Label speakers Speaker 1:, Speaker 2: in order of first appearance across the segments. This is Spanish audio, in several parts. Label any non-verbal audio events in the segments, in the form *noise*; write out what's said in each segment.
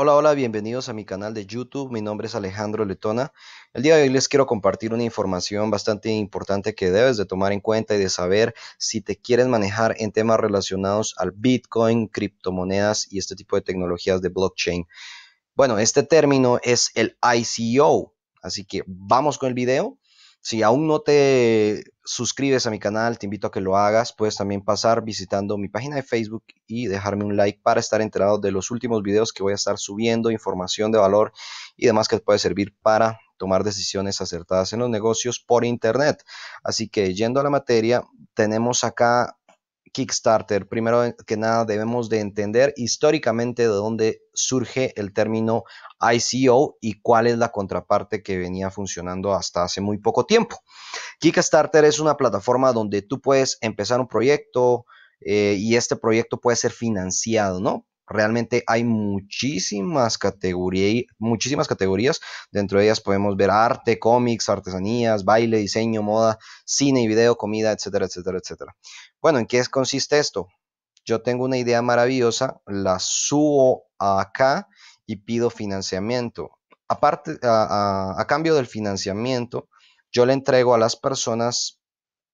Speaker 1: Hola, hola, bienvenidos a mi canal de YouTube. Mi nombre es Alejandro Letona. El día de hoy les quiero compartir una información bastante importante que debes de tomar en cuenta y de saber si te quieres manejar en temas relacionados al Bitcoin, criptomonedas y este tipo de tecnologías de blockchain. Bueno, este término es el ICO, así que vamos con el video. Si aún no te suscribes a mi canal, te invito a que lo hagas. Puedes también pasar visitando mi página de Facebook y dejarme un like para estar enterado de los últimos videos que voy a estar subiendo, información de valor y demás que te puede servir para tomar decisiones acertadas en los negocios por Internet. Así que yendo a la materia, tenemos acá Kickstarter. Primero que nada debemos de entender históricamente de dónde surge el término ICO y cuál es la contraparte que venía funcionando hasta hace muy poco tiempo. Kickstarter es una plataforma donde tú puedes empezar un proyecto eh, y este proyecto puede ser financiado, ¿no? realmente hay muchísimas, muchísimas categorías. Dentro de ellas podemos ver arte, cómics, artesanías, baile, diseño, moda, cine y video, comida, etcétera, etcétera, etcétera. Bueno, ¿en qué consiste esto? Yo tengo una idea maravillosa, la subo acá y pido financiamiento. Aparte, a cambio del financiamiento, yo le entrego a las personas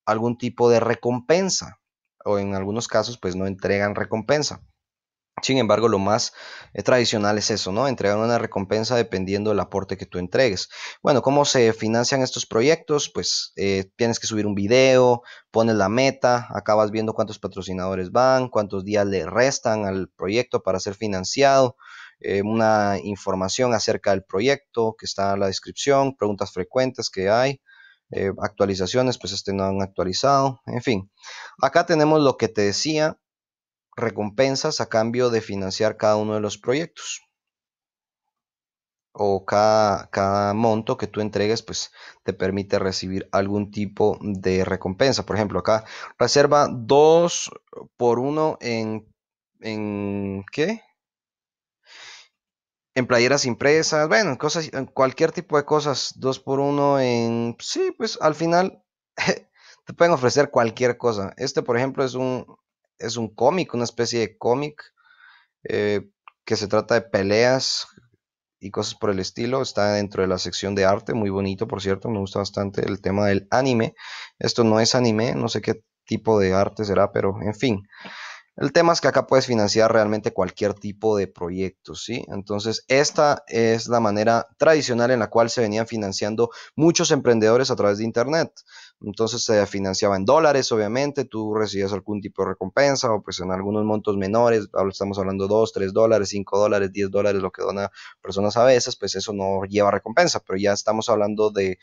Speaker 1: algún tipo de recompensa o en algunos casos pues no entregan recompensa. Sin embargo, lo más eh, tradicional es eso, ¿no? Entregar una recompensa dependiendo del aporte que tú entregues. Bueno, ¿cómo se financian estos proyectos? Pues eh, tienes que subir un video, pones la meta, acabas viendo cuántos patrocinadores van, cuántos días le restan al proyecto para ser financiado, eh, una información acerca del proyecto que está en la descripción, preguntas frecuentes que hay. actualizaciones, pues este no han actualizado, en fin. Acá tenemos lo que te decía, recompensas a cambio de financiar cada uno de los proyectos. O cada, monto que tú entregues, pues te permite recibir algún tipo de recompensa. Por ejemplo, acá reserva 2 por 1 en, en ¿qué? en playeras impresas, bueno, cosas, cualquier tipo de cosas, 2 por 1 en, sí, pues al final *laughs* te pueden ofrecer cualquier cosa. Este, por ejemplo, es un, es un cómic, una especie de cómic eh, que se trata de peleas y cosas por el estilo. Está dentro de la sección de arte, muy bonito, por cierto. Me gusta bastante el tema del anime. Esto no es anime, no sé qué tipo de arte será, pero en fin. El tema es que acá puedes financiar realmente cualquier tipo de proyecto, ¿sí? Entonces, esta es la manera tradicional en la cual se venían financiando muchos emprendedores a través de Internet. Entonces, se financiaba en dólares, obviamente, tú recibías algún tipo de recompensa o pues en algunos montos menores, estamos hablando de 2, 3 dólares, 5 dólares, 10 dólares, lo que dona personas a veces, pues eso no lleva recompensa, pero ya estamos hablando de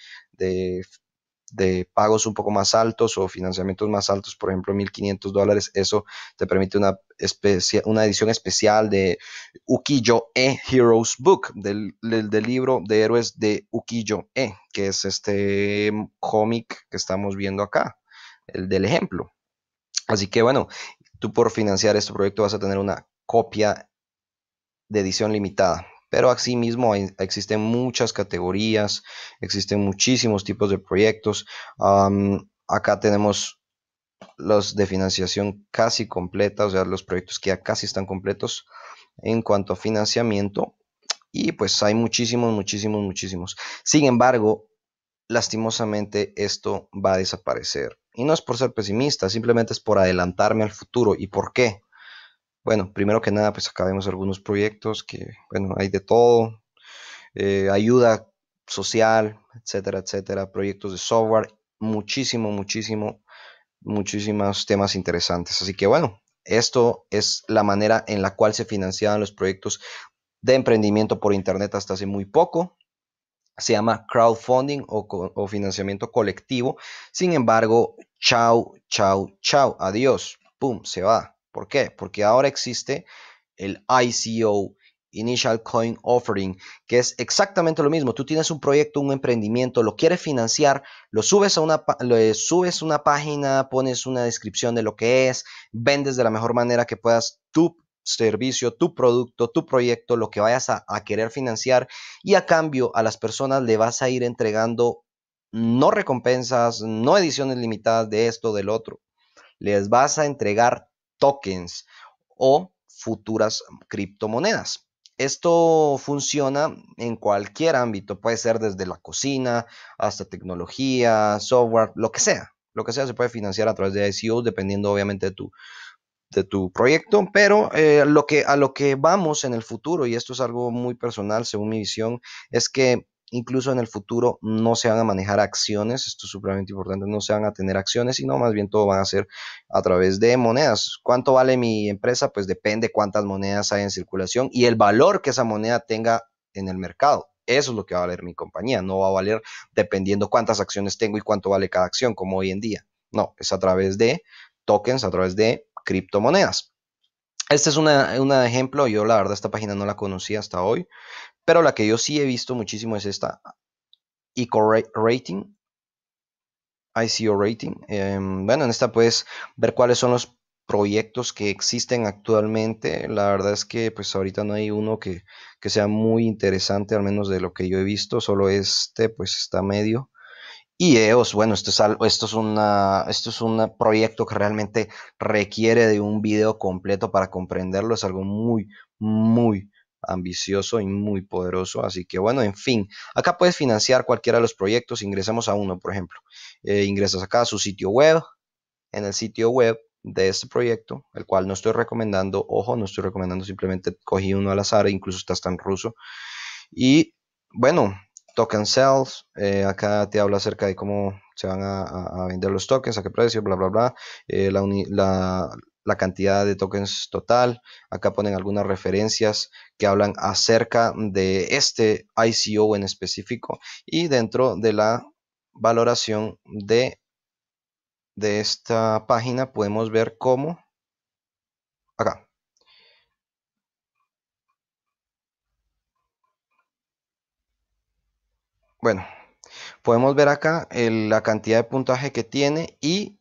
Speaker 1: de pagos un poco más altos o financiamientos más altos, por ejemplo, 1.500 dólares, eso te permite una, una edición especial de Ukiyo-e Heroes Book, del, libro de héroes de Ukiyo-e, que es este cómic que estamos viendo acá, el del ejemplo. Así que bueno, tú por financiar este proyecto vas a tener una copia de edición limitada pero asimismo mismo existen muchas categorías, existen muchísimos tipos de proyectos. acá tenemos los de financiación casi completa, o sea, los proyectos que ya casi están completos en cuanto a financiamiento. Y pues hay muchísimos, muchísimos, muchísimos. Sin embargo, lastimosamente esto va a desaparecer. Y no es por ser pesimista, simplemente es por adelantarme al futuro. ¿Y por qué? Bueno, primero que nada, pues acabemos algunos proyectos que, bueno, hay de todo. Eh, ayuda social, etcétera, etcétera. Proyectos de software, muchísimo, muchísimo, muchísimos temas interesantes. Así que bueno, esto es la manera en la cual se financiaban los proyectos de emprendimiento por Internet hasta hace muy poco. Se llama crowdfunding o, o financiamiento colectivo. Sin embargo, chao, chau, chau, adiós, pum, se va. ¿Por qué? Porque ahora existe el ICO, Initial Coin Offering, que es exactamente lo mismo. Tú tienes un proyecto, un emprendimiento, lo quieres financiar, lo subes a una, eh, subes una página, pones una descripción de lo que es, vendes de la mejor manera que puedas tu servicio, tu producto, tu proyecto, lo que vayas a, a querer financiar y a cambio a las personas le vas a ir entregando no recompensas, no ediciones limitadas de esto, del otro. Les vas a entregar tokens o futuras criptomonedas. Esto funciona en cualquier ámbito, puede ser desde la cocina hasta tecnología, software, lo que sea. Lo que sea se puede financiar a través de ICO dependiendo obviamente de tu, de tu proyecto, pero eh, lo que, a lo que vamos en el futuro, y esto es algo muy personal según mi visión, es que Incluso en el futuro no se van a manejar acciones, esto es supremamente importante, no se van a tener acciones, sino más bien todo van a ser a través de monedas. ¿Cuánto vale mi empresa? Pues depende cuántas monedas hay en circulación y el valor que esa moneda tenga en el mercado. Eso es lo que va a valer mi compañía, no va a valer dependiendo cuántas acciones tengo y cuánto vale cada acción, como hoy en día. No, es a través de tokens, a través de criptomonedas. Este es un ejemplo, yo la verdad esta página no la conocía hasta hoy, pero la que yo sí he visto muchísimo es esta ICO Rating. ICO Rating. Em, bueno, en esta puedes ver cuáles son los proyectos que existen actualmente. La verdad es que pues ahorita no hay uno que, que, sea muy interesante, al menos de lo que yo he visto, solo este pues está medio. Y EOS, bueno, esto es, esto es, una, esto es un proyecto que realmente requiere de un video completo para comprenderlo. Es algo muy, muy, ambicioso y muy poderoso. Así que bueno, en fin, acá puedes financiar cualquiera de los proyectos. Ingresamos a uno, por ejemplo. Eh, ingresas acá a su sitio web. En el sitio web de este proyecto, el cual no estoy recomendando, ojo, no estoy recomendando, simplemente cogí uno al azar, e incluso está tan ruso. Y bueno, token sales, eh, acá te habla acerca de cómo se van a, vender los tokens, a qué precio, bla, bla, bla. Eh, la, la, la cantidad de tokens total. Acá ponen algunas referencias que hablan acerca de este ICO en específico y dentro de la valoración de, de esta página podemos ver cómo acá bueno podemos ver acá la cantidad de puntaje que tiene y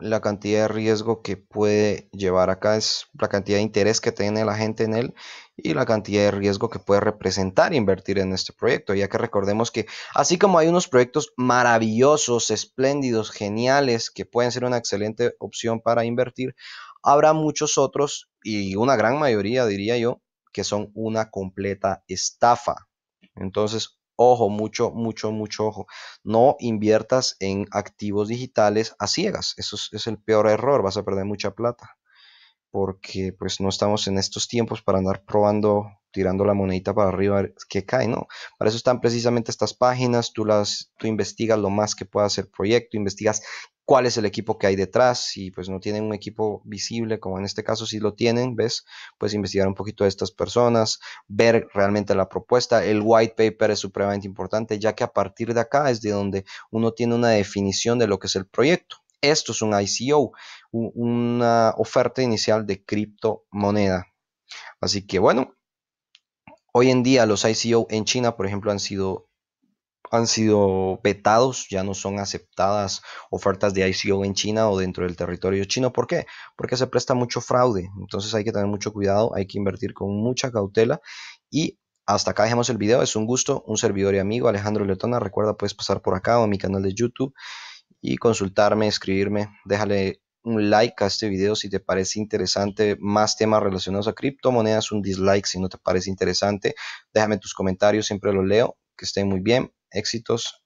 Speaker 1: la cantidad de riesgo que puede llevar acá es la cantidad de interés que tiene la gente en él y la cantidad de riesgo que puede representar invertir en este proyecto, ya que recordemos que así como hay unos proyectos maravillosos, espléndidos, geniales, que pueden ser una excelente opción para invertir, habrá muchos otros y una gran mayoría, diría yo, que son una completa estafa. Entonces, ojo, mucho, mucho, mucho ojo. No inviertas en activos digitales a ciegas. Eso es, el peor error. Vas a perder mucha plata. Porque pues no estamos en estos tiempos para andar probando, tirando la monedita para arriba que cae, ¿no? Para eso están precisamente estas páginas. Tú las, tú investigas lo más que pueda hacer proyecto, investigas cuál es el equipo que hay detrás, si pues no tienen un equipo visible, como en este caso si lo tienen, ¿ves? Pues investigar un poquito de estas personas, ver realmente la propuesta. El white paper es supremamente importante, ya que a partir de acá es de donde uno tiene una definición de lo que es el proyecto. Esto es un ICO, una oferta inicial de criptomoneda. Así que bueno, hoy en día los ICO en China, por ejemplo, han sido han sido vetados, ya no son aceptadas ofertas de ICO en China o dentro del territorio chino. ¿Por qué? Porque se presta mucho fraude. Entonces hay que tener mucho cuidado, hay que invertir con mucha cautela y hasta acá dejamos el video. Es un gusto, un servidor y amigo Alejandro Letona. Recuerda, puedes pasar por acá o a mi canal de YouTube y consultarme, escribirme. Déjale un like a este video si te parece interesante más temas relacionados a criptomonedas, un dislike si no te parece interesante. Déjame tus comentarios, siempre los leo. Que estén muy bien éxitos